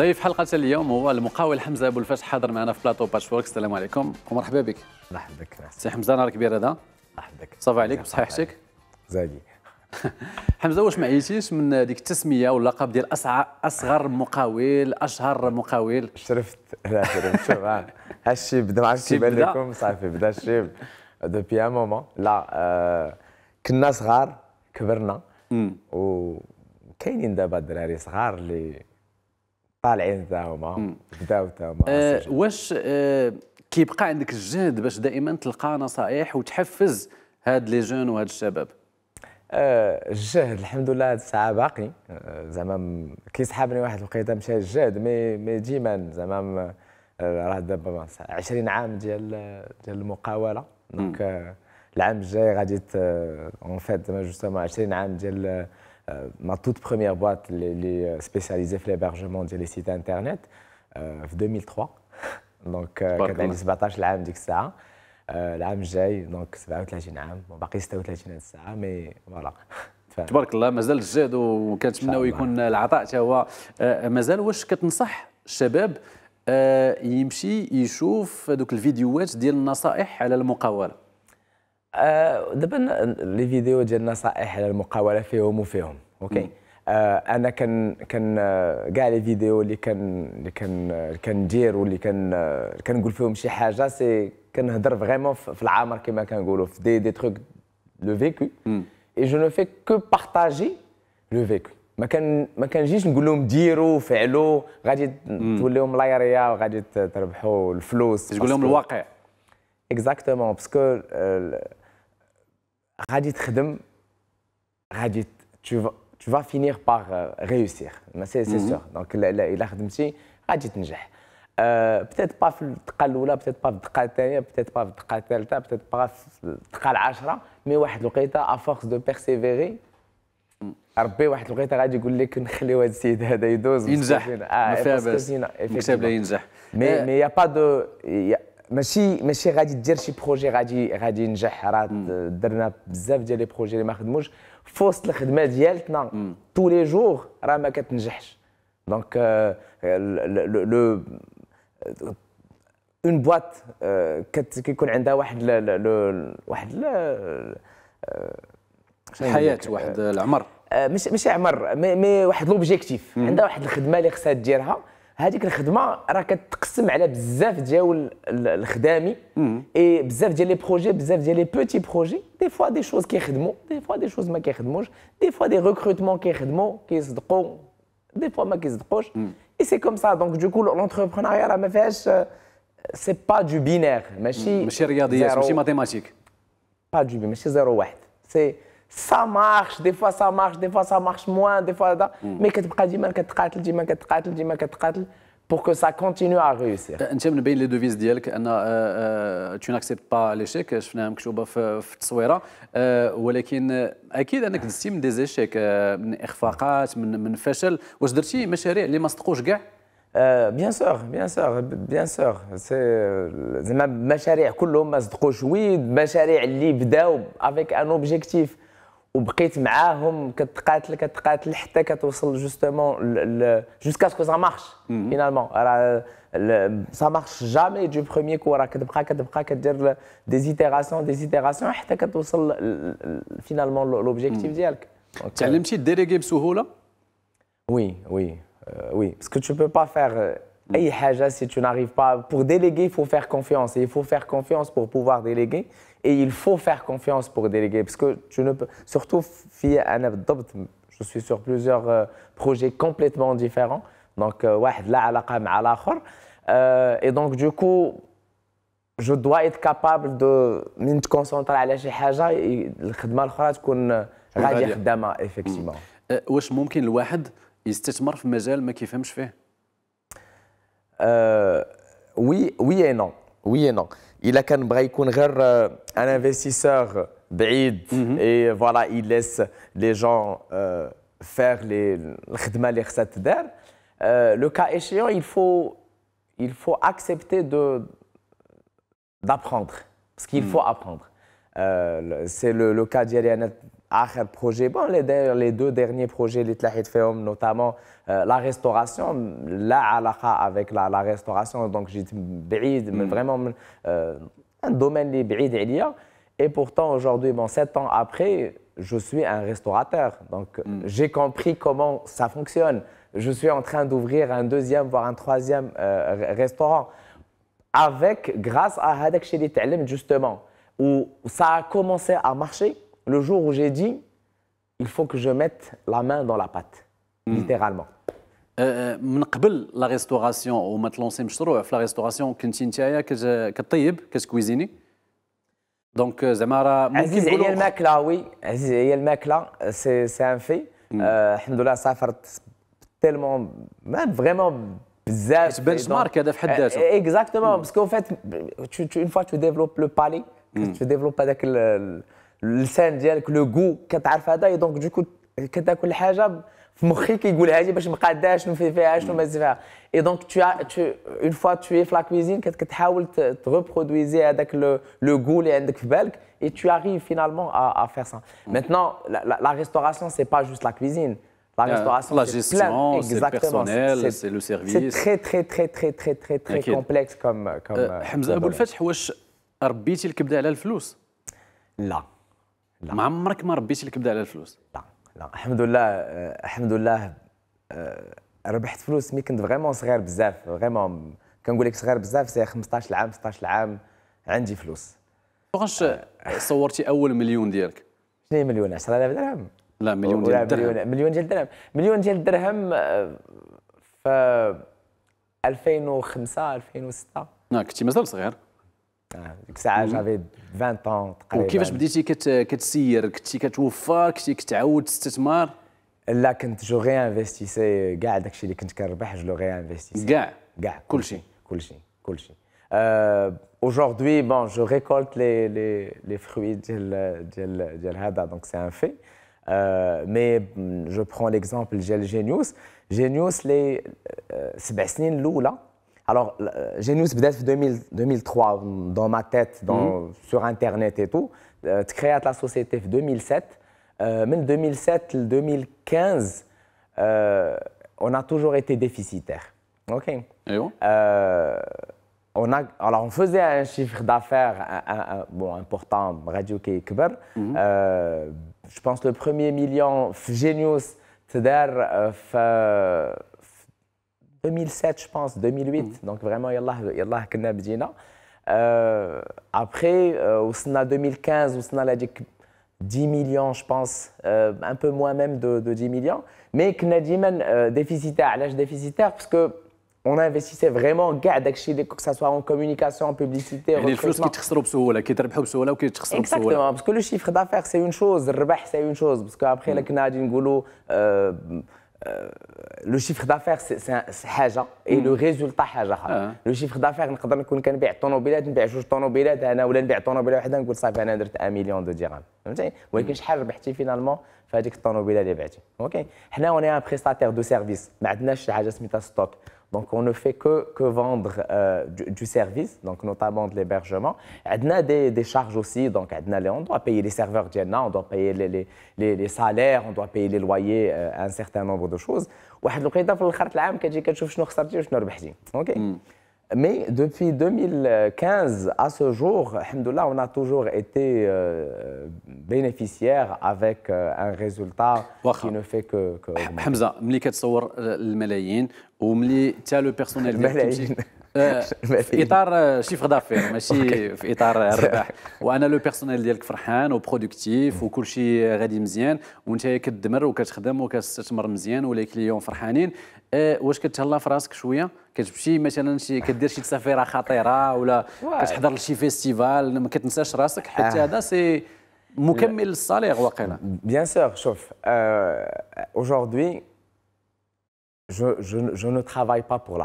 ضيف حلقة اليوم هو المقاول حمزة أبو الفاش حاضر معنا في بلاطو باش باتشورك السلام عليكم ومرحبا بك مرحبا بك سي حمزة نهار كبير هذا مرحبا بك صافا عليك بصحيحتك زادي حمزه واش ما عيتيش من ديك التسميه واللقب ديال اصغر مقاول اشهر مقاول شرفت هنا شوف الشيء بدا ما عرفتش يبان لكم صافي بدا الشيء دوبي ان مومون لا آه كنا صغار كبرنا وكاينين دابا دراري صغار اللي طالعين زعما بداو زعما واش آه، كيبقى عندك الجهد باش دائما تلقى نصائح وتحفز هاد لي جون وهاد الشباب آه، الجهد الحمد لله هاد الساعه باقي آه، زعما كيسحابني واحد الوقيته مشى الجهد مي مي ديما زعما راه دابا 20 عام ديال ديال المقاوله دونك العام الجاي غادي اون فيت زعما 20 عام ديال Euh, ma toute première boîte les, les euh, spécialisée في l'hébergement ديال sites internet في 2003 دونك كانت عندي 17 عام ديك الساعه العام الجاي دونك 37 عام باقي 36 الساعه مي فوالا تبارك الله مازال الجهد وكنتمناو يكون العطاء حتى هو مازال واش كتنصح الشباب يمشي يشوف دوك الفيديوهات ديال النصائح على المقاوله آه، دابا لي فيديو ديال النصائح على المقاوله فيهم وفيهم اوكي آه انا كان كان آه، كاع لي فيديو اللي كان اللي كان آه، كندير واللي كان كنقول فيهم شي حاجه سي كنهضر فريمون في العامر كما كنقولوا في دي دي تروك لو فيكو اي جو نو في كو بارطاجي لو فيكو ما كان ما كنجيش نقول لهم ديروا فعلوا غادي توليهم لايريا وغادي تربحوا الفلوس تقول لهم الواقع اكزاكتومون باسكو غادي تخدم غادي tu vas فينيغ باغ finir par euh, réussir سي سي سور دونك الا خدمتي غادي تنجح بتات آه، با في الدقه الاولى بتات با في الدقه الثانيه بتات با في الدقه الثالثه بتات با في الدقه العاشره مي واحد الوقيته افورس دو بيرسيفيري ربي واحد الوقيته غادي يقول لك نخليو هذا السيد هذا يدوز ينجح آه، ما فيها باس ينجح مي مي يا با دو ماشي ماشي غادي دير شي بروجي غادي غادي ينجح راه درنا بزاف ديال لي بروجي اللي ما خدموش في وسط الخدمه ديالتنا تو لي جور راه ما كتنجحش دونك لو اون بواط كيكون عندها واحد واحد آه، الحياه واحد العمر ماشي آه، ماشي عمر مي واحد لوبجيكتيف عندها واحد الخدمه اللي خصها ديرها هذيك الخدمه راه كتقسم على بزاف ديال الخدامي اي بزاف ديال لي بروجي بزاف ديال لي بوتي بروجي دي فوا دي شوز كيخدموا دي فوا دي شوز ما كيخدموش دي فوا دي ريكروتمون كيخدموا كيصدقوا دي فوا ما كيصدقوش اي سي كوم سا دونك دوكو لونتربرونيا راه ما فيهاش سي با دو بينير ماشي ماشي رياضيات ماشي ماتيماتيك با دو ماشي زيرو واحد سي سا مارش دي فوا سا مارش دي فوا سا مارش موان دي فوا دا مي كتبقى ديما كتقاتل ديما كتقاتل ديما كتقاتل pour que ça continue à réussir. انت من بين لي دوفيز ديالك ان تو ناكسبت با ليشيك شفناها مكتوبه في التصويره ولكن اكيد انك دزتي من دي ديزيشيك من اخفاقات من من فشل واش درتي مشاريع اللي ما صدقوش كاع بيان سور بيان سور بيان سور سي زعما مشاريع كلهم ما صدقوش وي مشاريع اللي بداو افيك ان اوبجيكتيف وبقيت معاهم كتقاتل كتقاتل حتى كتوصل جوستومون جوسكا سكو سا مارش فينالمون راه سا مارش جامي دو بخومي كو راه كتبقى كتبقى كدير دي زيتيراسيون دي زيتيراسيون حتى كتوصل فينالمون لوبجيكتيف mm-hmm. ديالك تعلمتي ديريغي بسهوله وي وي وي باسكو تو بو با فير Mm. Et حاجه si tu n'arrives pas pour déléguer il faut faire confiance et il faut faire confiance pour pouvoir déléguer et il faut faire confiance pour déléguer parce que tu ne peux surtout je suis sur plusieurs euh, projets complètement différents donc واحد لا علاقه مع الاخر et donc du coup je dois être capable de من تكونسونطري على شي حاجه الخدمه الاخرى تكون غادي خدامه effectivement واش ممكن الواحد يستثمر في مجال ما كيفهمش فيه euh, oui, oui et non. Oui et non. Il a qu'un euh, un investisseur بعيد mhm. et voilà il laisse les gens euh, faire les الخدمه d'air. le cas échéant il faut il faut accepter de d'apprendre ce qu'il mhm. faut apprendre c'est le, cas ديالي les deux derniers projets les deux derniers projets notamment euh, restauration, تلاحيت la la لا avec la la restauration. لا ريستوراسيون دونك vraiment بعيد euh, un domaine Et pourtant, aujourd'hui, bon, sept ans après, je suis un restaurateur. Donc, mm. j'ai compris comment ça fonctionne. Je suis en train d'ouvrir un deuxième, voire un troisième euh, restaurant. Avec, grâce à Hadak Shedit Alim, justement, où ça a commencé à marcher. Le jour où j'ai dit, il faut que je mette la main dans la pâte, hmm. littéralement. Je suis en la restauration, je suis en train de faire la restauration, je suis en train de Donc, je suis en la Il y a le mec là, oui. Il y a le mec là, c'est un fait. Alhamdoulilah, ça fait tellement. vraiment bizarre. C'est un benchmark qui a ça. Exactement, hmm. parce qu'en fait, une fois que tu développes le palais, hmm. tu développes pas le. اللسان ديالك لو جو كتعرف هذا دونك دوكو كتاكل حاجه في مخي كيقولها لي باش نقادها شنو في فيها شنو ما فيها اي دونك تو تو اون فوا تو في لا كويزين كتحاول تغوبرودويزي هذاك لو جو اللي عندك في بالك et tu arrives finalement à, à faire ça. Maintenant, la, la, la restauration, c'est pas juste la cuisine. La restauration, la gestion, c'est le personnel, c'est le service. C'est très, très, très, très, très, très, très complexe comme. comme Hamza Aboulfetch, واش ربيتي الكبده على الفلوس؟ لا. لا. ما عمرك ما ربيتي لك بدا على الفلوس لا لا الحمد لله آه، الحمد لله آه، ربحت فلوس مي كنت فريمون صغير بزاف فريمون كنقول لك صغير بزاف سي 15 عام 16 عام عندي فلوس فوقاش صورتي اول مليون ديالك شنو مليون 10000 درهم لا مليون ديال الدرهم مليون ديال الدرهم مليون ديال الدرهم في 2005 2006 لا كنتي مازال صغير ساعه جافي 20 طون تقريبا وكيفاش بديتي كتسير كنتي كتوفر كنتي كتعود تستثمر لا كنت جو غي انفستيسي كاع داكشي اللي كنت كنربح جو لو غي انفستيسي كاع كاع كلشي كلشي كلشي أه aujourd'hui bon je récolte les les les fruits ديال ديال ديال هذا دونك سي ان في مي جو برون ليكزامبل ديال جينيوس جينيوس لي سبع سنين الاولى alors, Genius en 2003, dans ma tête, mhm. sur Internet et tout, Tu euh, créé la société en 2007. Euh, même 2007, 2015, on a toujours été déficitaire. OK. Et euh, on a, alors, on faisait un chiffre d'affaires bon, important, Radio qui mhm. euh, je pense le premier million, Genius, c'est-à-dire 2007, je pense, 2008. Mhm. Donc vraiment, Yallah, Yallah, Kna de Euh, après, euh, a 2015, on a 10 millions, je pense, euh, un peu moins même de, 10 millions. Mais que euh, a déficitaire, l'âge déficitaire, parce que on investissait vraiment que ce soit en communication, en publicité, Exactement, parce que le chiffre d'affaires, c'est une chose, le c'est une chose, parce qu'après, mm. لو شيفر دافير حاجه اي لو ريزولتا حاجه اخرى لو شيفر دافير نقدر نكون كنبيع طوموبيلات نبيع جوج طوموبيلات انا ولا نبيع طوموبيله واحده نقول صافي انا درت 1 مليون دو درهم فهمتي ولكن شحال ربحتي فينالمون في هذيك الطوموبيله اللي بعتي اوكي حنا وني ان بريستاتير دو سيرفيس ما عندناش حاجه سميتها ستوك Donc, on ne fait que, vendre euh, du, service, donc notamment de l'hébergement. On a des, charges aussi, donc on doit payer les serveurs on doit payer les, salaires, on doit payer les loyers, euh, un certain nombre de choses. Mais depuis 2015 à ce jour, on a toujours été euh, bénéficiaire avec euh, un résultat qui ne fait que... que... Hamza, tu euh, as le personnel في اطار شيفر دافير ماشي في اطار الربح وانا لو بيرسونيل ديالك فرحان وبرودكتيف وكل شيء غادي مزيان وانت كدمر وكتخدم وكتستثمر مزيان ولي كليون فرحانين آه، واش كتهلا في راسك شويه كتمشي مثلا شي كدير شي تسافيره خطيره ولا كتحضر لشي فيستيفال ما كتنساش راسك حتى آه. هذا سي مكمل للصالير واقيلا بيان سور شوف اجوردي جو جو je ne travaille pas pour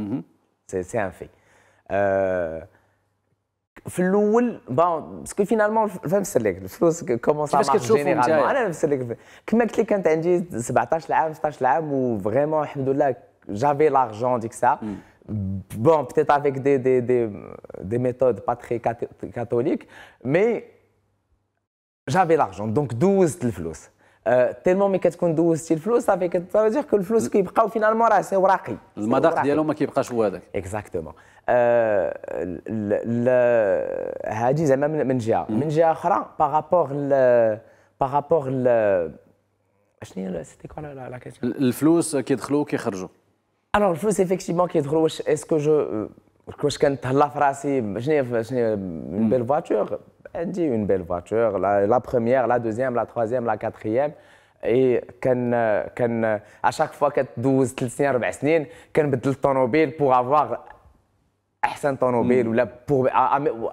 Mm-hmm. C'est un fait. Euh, parce que finalement, je vais me le flou, comment ça marche généralement. Je me ah, quand dit, ou vraiment, j'avais l'argent, dit que ça. Mm. Bon, peut-être avec des, méthodes pas très catholiques, mais j'avais l'argent, donc 12 le تيلمون آه، مي كتكون دوزتي الفلوس صافي كتقول كل الفلوس كيبقاو فينالمون راه سي وراقي المذاق ديالهم ما كيبقاش هو هذاك اكزاكتومون آه، هذه زعما من جهه من جهه اخرى باغابوغ باغابوغ شنو هي سيتي كو لا كيسيون الفلوس كيدخلوا وكيخرجوا الوغ الفلوس افيكتيفمون كيدخلوا واش اسكو جو واش كنتهلا في راسي شنو شنو من بيل فواتور elle dit une belle voiture, la, la première, la deuxième, la troisième, la quatrième. Et à chaque fois que 12, 13, 14 ans, quand je suis en train pour avoir un bon mm. pour,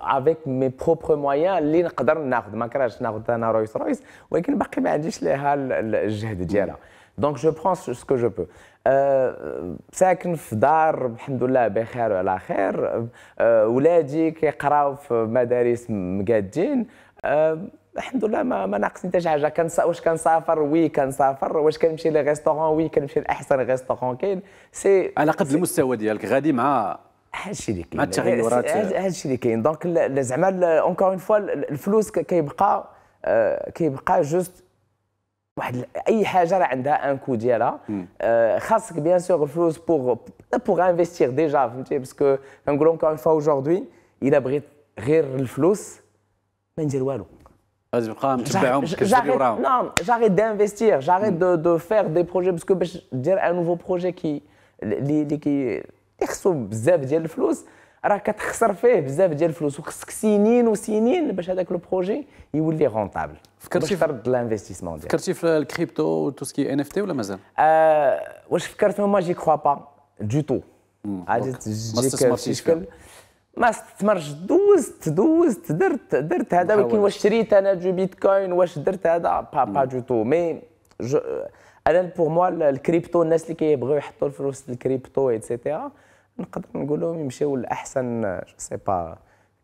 avec mes propres moyens, je ne peux pas me faire un bon Rolls Royce, mais je ne peux pas me faire un Donc je prends ce que je peux. آه، ساكن في دار الحمد لله بخير وعلى خير آه، ولادي كيقراو في مدارس مقادين آه، الحمد لله ما, ما ناقصني حتى شي حاجه كان واش كنسافر وي كنسافر واش كنمشي لي ريستورون وي كنمشي لاحسن ريستورون كاين سي على قد المستوى ديالك غادي مع هادشي اللي كاين مع التغيرات هادشي اللي كاين دونك زعما اونكور اون فوا الفلوس كيبقى كيبقى جوست il a un coup bien sûr pour investir déjà, parce que un grand comme aujourd'hui, il abrite rire le j'arrête d'investir, j'arrête de faire des projets, parce que un nouveau projet qui, qui, راه كتخسر فيه بزاف ديال الفلوس وخصك سنين وسنين باش هذاك لو بروجي يولي رونطابل فكرتي في ترد الانفستيسمون ديالك فكرتي في الكريبتو تو سكي ان اف تي ولا مازال آه واش فكرت ما جي كخوا با دو تو عادي تجيك شي شكل ما استثمرش دوزت دوزت درت درت هذا ولكن واش شريت انا جو بيتكوين واش درت هذا با با دو تو مي انا بور موا الكريبتو الناس اللي كيبغيو يحطوا الفلوس الكريبتو ايتترا نقدر نقول لهم يمشيو لاحسن جو سي با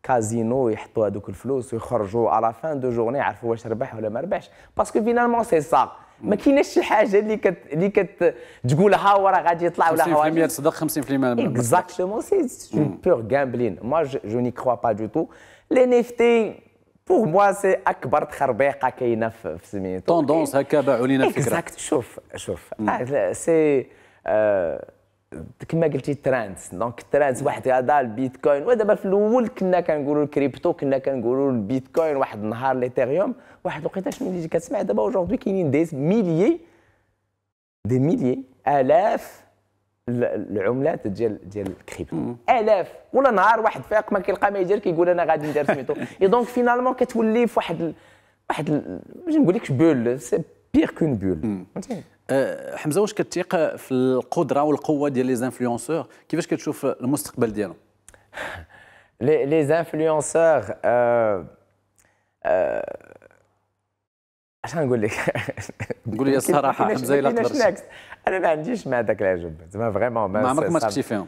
كازينو يحطوا هذوك الفلوس ويخرجوا على فان دو جورني يعرفوا واش ربح ولا ما ربحش باسكو فينالمون سي سا ما كايناش شي حاجه اللي كت اللي كت تقول ها وراه غادي يطلع ولا ها 50% تصدق 50% اكزاكتومون سي بور غامبلين ما جو ني كخوا با دو تو لي نيفتي بوغ موا سي اكبر تخربيقه كاينه في سميتو توندونس هكا باعوا لينا الفكره شوف شوف سي كما قلتي ترانس دونك ترانس واحد هذا البيتكوين ودابا في الاول كنا كنقولوا الكريبتو كنا كنقولوا البيتكوين واحد النهار ليثيريوم واحد الوقيته ملي كتسمع دابا اجوردي كاينين دي ميليي دي ميليي الاف العملات ديال ديال الكريبتو الاف ولا نهار واحد فاق ما كيلقى ما يدير كيقول انا غادي ندير سميتو اي دونك فينالمون كتولي في واحد واحد ما نقول لكش بول سي بيغ كون بول أه، حمزه واش كتيق في القدره والقوه ديال لي زانفلونسور كيفاش كتشوف المستقبل ديالهم لي لي زانفلونسور أه، أه، اش نقول لك قول لي الصراحه حمزه الا تقدر انا ما عنديش مع داك العجب زعما فريمون ما عمرك ما تكتي فيهم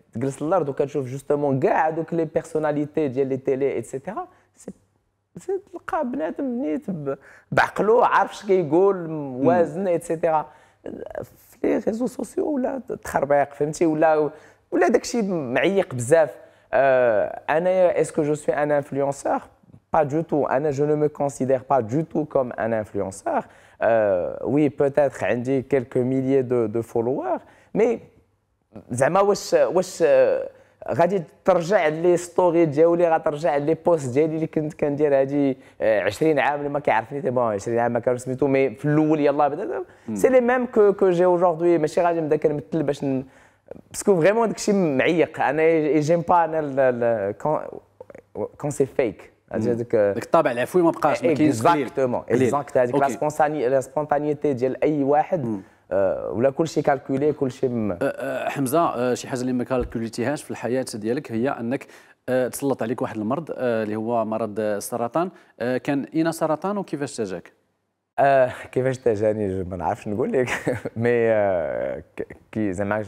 les stars donc justement les personnalités de la télé etc c'est le cabinet m'invite bakloe, je sais qu'il gole, le poids etc les réseaux sociaux là, tu as remarqué ou là ou là euh, est-ce que je suis un influenceur Pas du tout. Je ne me considère pas du tout comme un influenceur. Euh, oui peut-être j'ai quelques milliers de followers, mais زعما واش واش غادي ترجع لي ستوري ديالي غترجع لي بوست ديالي اللي كنت كندير هادي 20 آه، عام اللي ما كيعرفني تي بون 20 عام ما كانوا سميتو مي في الاول يلاه بدا سي لي ميم كو كو جي اوجوردي ماشي غادي نبدا كنمثل باش باسكو فريمون داكشي معيق انا جيم با انا كون سي فيك هذاك الطابع العفوي ما بقاش ما كاينش اكزاكتومون اكزاكت هذيك لا سبونتانيتي ديال اي واحد آه، ولا كل شيء كالكولي كل شيء م... أه، أه، حمزه شي حاجه اللي ما كالكوليتيهاش في الحياه ديالك هي انك تسلط عليك واحد المرض اللي هو مرض السرطان كان اين سرطان وكيفاش تجاك آه كيفاش تجاني ما نعرفش نقول لك مي كي زعما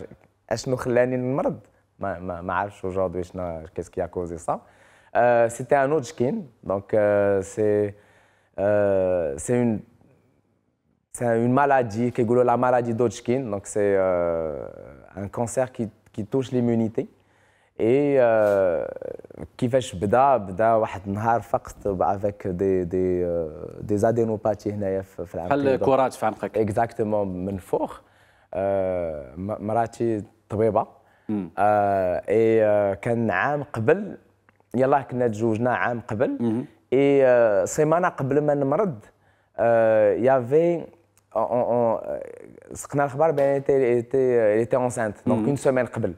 اشنو خلاني نمرض ما ما, ما عرفتش اجوردي شنو كيس كي كوزي سا سيتي ان اوت دونك سي سي اون c'est une maladie, est la maladie d'Hodgkin. Donc, c'est euh, un cancer qui, qui touche l'immunité. Et euh, كيفاش بدا بدا واحد النهار فقط افيك دي دي دي زادينوباتي هنايا في العام بحال كرات في عنقك اكزاكتومون من فوق آه مراتي طبيبه آه اي euh, كان عام قبل يلاه كنا تزوجنا عام قبل اي سيمانه euh، قبل ما نمرض آه يافي on, on euh, سقنا الخبر بان تي انسانت دونك اون سومين قبل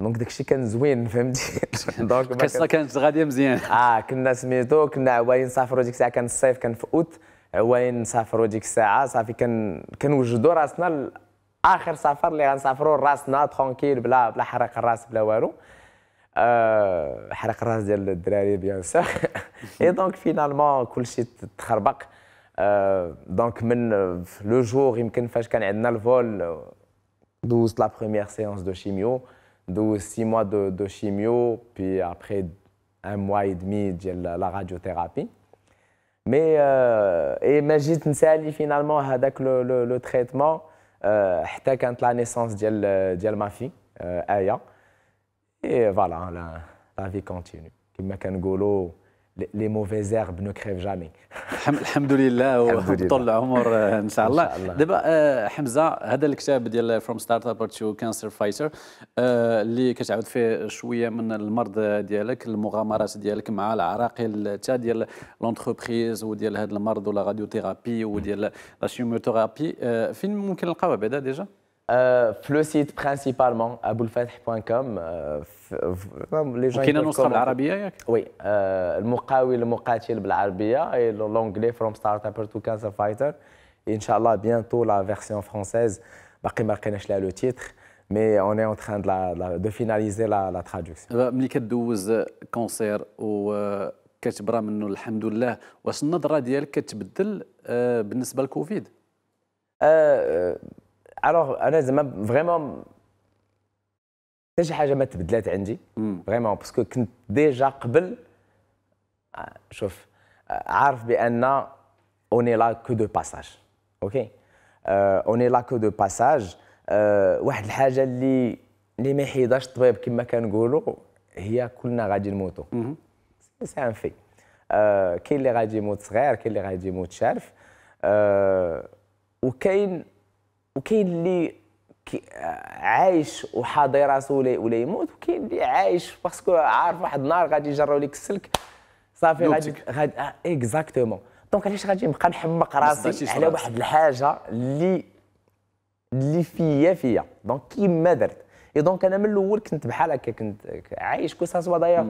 دونك داكشي كان زوين فهمتي دونك القصه كانت غاديه مزيان اه كنا سميتو كنا عوالين نسافروا ديك الساعه كان الصيف كان في اوت عوالين نسافروا ديك الساعه صافي كان كنوجدوا راسنا اخر سفر اللي غنسافروا راسنا ترونكيل بلا بلا حرق الراس بلا والو أه حرق الراس ديال الدراري بيان سور اي دونك فينالمون كلشي تخربق Euh, donc, euh, le jour, يمكن a eu le vol, c'est euh, la première séance de chimio, douze six mois de, chimio, puis après un mois et demi de la radiothérapie. Mais, euh, finalement, avec le, traitement, euh, la naissance de ma fille, Aya. Et voilà, la, vie continue. Comme لي موفيز ايرب نو كريف جامي الحمد لله وطول العمر آه، ان شاء الله دابا آه، حمزه هذا الكتاب ديال فروم ستارت اب تو كانسر فايتر اللي كتعاود فيه شويه من المرض ديالك المغامرات ديالك مع العراقيل تاع ديال لونتربريز وديال هذا المرض ولا راديوثيرابي وديال لا آه، شيميوثيرابي فين ممكن نلقاوه بعدا ديجا في لو سيت برانسيبالمون الفتح.com لي جون كاينه النسخه بالعربيه ياك؟ وي المقاول المقاتل بالعربيه اي لونجلي فروم ستارت اب تو كانسر فايتر ان شاء الله بيانتو لا فيرسيون فرونسيز باقي ما لقيناش لها لو تيتر مي اون اون تران دو فيناليزي لا لا تراديكسيون ملي كدوز كونسير و كتبرى منه الحمد لله واش النظره ديالك كتبدل بالنسبه للكوفيد؟ الوغ انا زعما فريمون حتى شي حاجه ما تبدلات عندي فريمون باسكو كنت ديجا قبل آه، شوف آه، عارف بان اوني لا كو دو باساج اوكي اوني لا كو دو باساج واحد الحاجه اللي اللي ما يحيدهاش الطبيب كما كنقولوا هي كلنا غادي نموتوا سي ان في كاين اللي غادي يموت صغير كاين اللي غادي يموت شارف آه، وكاين وكاين اللي عايش وحاضي راسو ولا ولا يموت وكاين اللي عايش باسكو عارف واحد النهار غادي يجروا ليك السلك صافي غادي غادي اكزاكتومون آه، دونك علاش غادي نبقى نحمق راسي على واحد الحاجه اللي اللي فيا فيا دونك كيما درت اي دونك انا من الاول كنت بحال هكا كنت عايش كو سوا داير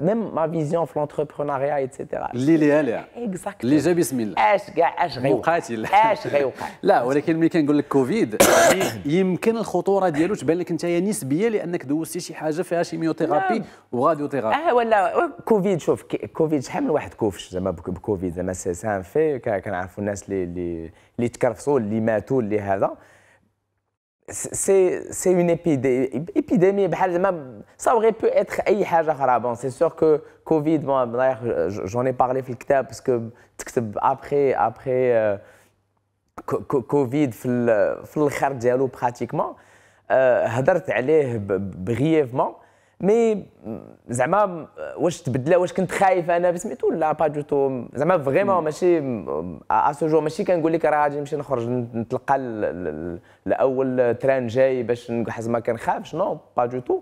ميم ما فيزيون في لونتربرونيا ايتترا اللي ليها اكزاكتلي اللي جا بسم الله اش كاع اش غيوقع مقاتل اش غيوقع لا ولكن ملي كنقول لك كوفيد يمكن الخطوره ديالو تبان لك انت نسبيه لانك دوزتي شي حاجه فيها شيميوثيرابي وغاديوثيرابي اه ولا كوفيد شوف كوفيد شحال من واحد كوفش زعما بكوفيد زعما سي سان في كنعرفوا الناس اللي اللي اللي تكرفصوا اللي ماتوا اللي هذا c'est une épidémie. ça aurait pu être chose c'est sûr que Covid j'en ai parlé le parce que après après euh, Covid في pratiquement. pratiquement euh, هضرت brièvement. مي زعما واش تبدل واش كنت خايف انا بسميتو لا با دو تو زعما فريمون ماشي ا سو جو ماشي كنقول لك راه غادي نمشي نخرج نتلقى الاول تران جاي باش نحس ما كنخافش نو با دو تو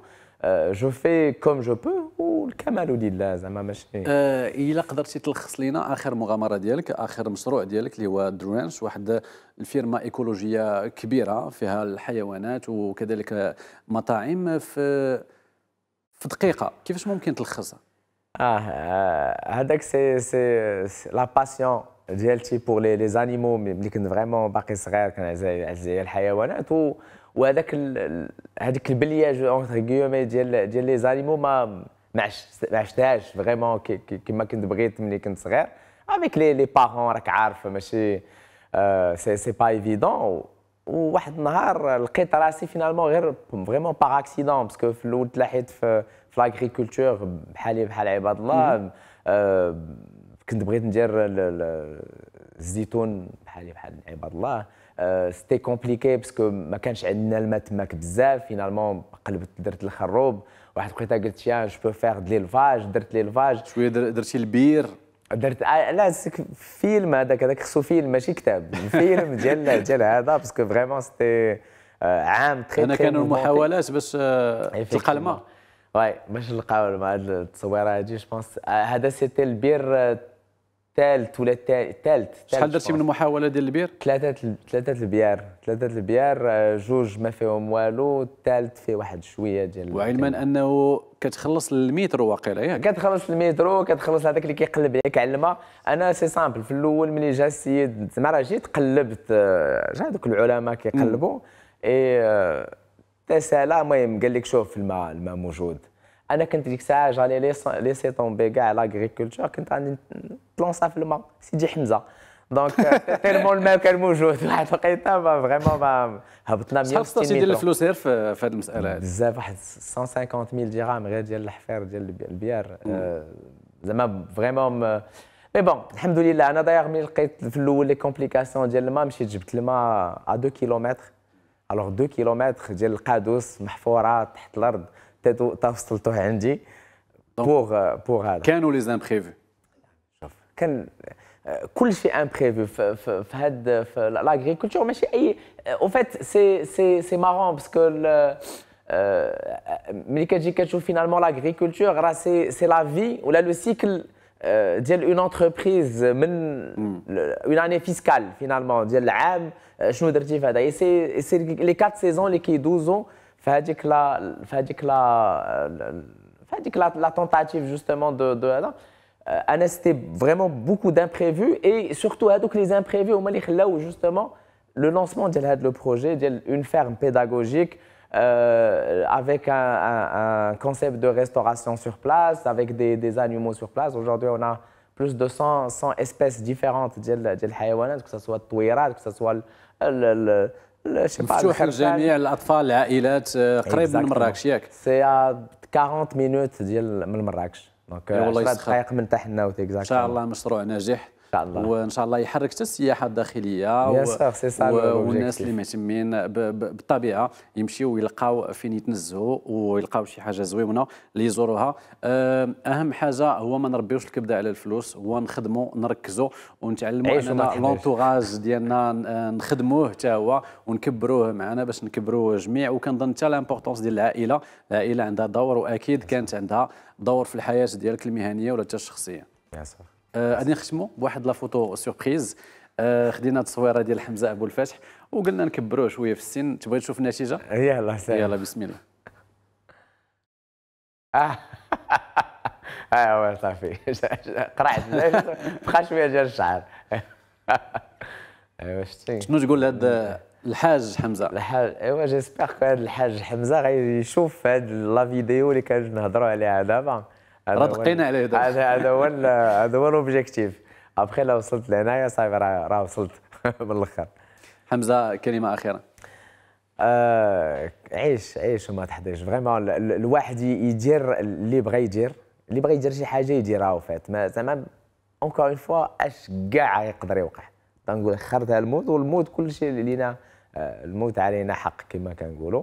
جو في كوم جو بو والكمال لله زعما ماشي آه الا قدرتي تلخص لينا اخر مغامره ديالك اخر مشروع ديالك اللي هو درانش واحد الفيرما ايكولوجيه كبيره فيها الحيوانات وكذلك مطاعم في في دقيقه كيفاش ممكن تلخصها اه هذاك سي سي لا باسيون ديالتي بور لي لي زانيمو ملي كنت فريمون باقي صغير كنعزز عليا الحيوانات وهذاك هذيك البلياج اونتر كيومي ديال ديال لي زانيمو ما ما عشتهاش فريمون كما كنت بغيت ملي كنت صغير افيك لي لي بارون راك عارف ماشي سي سي با ايفيدون وواحد النهار لقيت راسي فينالمون غير فريمون باغ اكسيدون باسكو في الاول تلاحيت في في لاغريكولتور بحالي آه، بحال عباد الله أه كنت بغيت ندير الزيتون بحالي بحال عباد الله أه سيتي كومبليكي باسكو ما كانش عندنا الماء تماك بزاف فينالمون قلبت درت الخروب واحد لقيتها قلت يا جو بو فيغ دليلفاج ليلفاج درت ليلفاج شويه درتي البير درت آه، لا سك فيلم هذاك هذاك خصو فيلم ماشي كتاب فيلم ديال ديال هذا باسكو فريمون سيتي آه، عام تخي انا كانوا محاولات باش آه، تلقى الماء واي باش نلقاو الماء هاد التصويره هذه جو بونس هذا سيتي البير الثالث ولا الثالث شحال درتي من محاوله ديال البير ثلاثه ثلاثه البيار ثلاثه البيار آه، جوج ما فيهم والو الثالث فيه واحد شويه ديال وعلما انه كتخلص المترو واقيلا ياك كتخلص المترو كتخلص هذاك اللي كيقلب عليك على الماء انا سي سامبل في الاول ملي جا السيد زعما راه جيت قلبت آه، جا هذوك العلماء كيقلبوا اي آه، تسالا المهم قال لك شوف الماء الماء موجود انا كنت ديك الساعه جاني لي سي طومبي كاع لاغريكولتور كنت عندي بلونسا في الماء سيدي حمزه دونك euh, تيرمون الماء كان موجود واحد لقيتها فريمون ما هبطنا 160 متر ديال الفلوس غير في, هذه المساله بزاف واحد 150 ميل درهم غير ديال الحفير ديال البيار آه، زعما فريمون مي بون الحمد لله انا داير ملي لقيت في الاول لي كومبليكاسيون ديال الماء مشيت جبت الماء ا 2 كيلومتر الوغ 2 كيلومتر ديال القادوس محفوره تحت الارض tout tout henji pour euh, pourr Quels sont les imprévus شوف كان كل imprévu fait l'agriculture mais en euh, fait c'est c'est c'est marrant parce que le euh ملي finalement l'agriculture c'est c'est la vie ou le cycle euh une entreprise hmm. une année fiscale finalement ديال l'année شنو et tu c'est les 4 saisons lesquels 12 ans euh, la tentative de. Euh, c'était vraiment beaucoup d'imprévus et surtout les imprévus au Malik, là où justement le lancement le projet, une ferme pédagogique euh, avec un concept de restauration sur place, avec des animaux sur place. Aujourd'hui, on a plus de 100 espèces différentes de que ce soit le touirat, que ce soit le. مفتوح لجميع الاطفال العائلات آه، قريب من مراكش ياك سي 40 مينوت ديال من مراكش دونك 10 دقائق من تحت ناوت ان شاء الله مشروع ناجح شاء الله وان شاء الله يحرك حتى السياحه الداخليه و... والناس اللي مهتمين ب... ب... بالطبيعه يمشيو ويلقاو فين يتنزهوا ويلقاو شي حاجه زوينه اللي يزوروها اهم حاجه هو ما نربيوش الكبده على الفلوس هو نخدموا نركزوا ونتعلموا اننا لونتوراج ديالنا آه، نخدموه حتى هو ونكبروه معنا باش نكبروه جميع وكنظن حتى لامبورطونس ديال العائله العائله عندها دور واكيد كانت عندها دور في الحياه ديالك المهنيه ولا حتى الشخصيه يا صح. غادي آه، نختموا بواحد لا فوتو سوربريز آه، خدينا تصويره ديال حمزه ابو الفتح وقلنا نكبروه شويه في السن تبغي تشوف النتيجه يلا سلام يلا بسم الله اه ايوا صافي قرعت بقى شويه ديال الشعر ايوا شتي شنو تقول لهذا الحاج حمزه الحاج ايوا جيسبيغ كو هذا الحاج حمزه غيشوف هاد لا فيديو اللي كنهضروا عليها دابا رد عليه هذا هذا هو هذا هو الاوبجيكتيف ابخي لو وصلت لهنايا صافي راه وصلت من الاخر حمزه كلمه اخيره آه عيش عيش وما تحضرش فريمون الواحد يدير اللي بغى يدير اللي بغى يدير شي حاجه يديرها وفات ما زعما اونكور اون فوا اش كاع يقدر يوقع تنقول خرتها الموت والموت كل شيء لينا آه، الموت علينا حق كما كنقولوا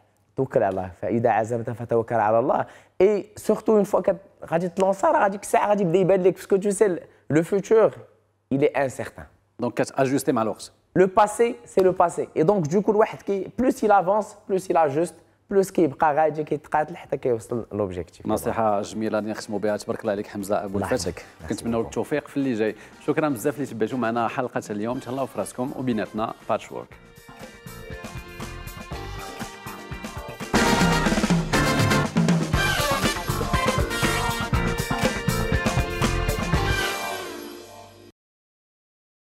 توكل على الله فاذا عزمت فتوكل على الله اي سورتو اون فوا غادي تلونسا راه غاديك الساعه غادي يبدا يبان لك باسكو تو سي لو فوتور ان سيغتان دونك كت كتاجوستي مع الوقت لو باسي سي لو باسي اي دونك دوكو الواحد كي بلوس يل افونس بلوس يل اجوست بلوس كيبقى غادي كيتقاتل حتى كيوصل لوبجيكتيف نصيحه جميله اللي نختموا بها تبارك الله عليك حمزه ابو الفتك كنتمنوا التوفيق في اللي جاي شكرا بزاف اللي تبعتوا معنا حلقه اليوم تهلاو في راسكم وبيناتنا باتش وورك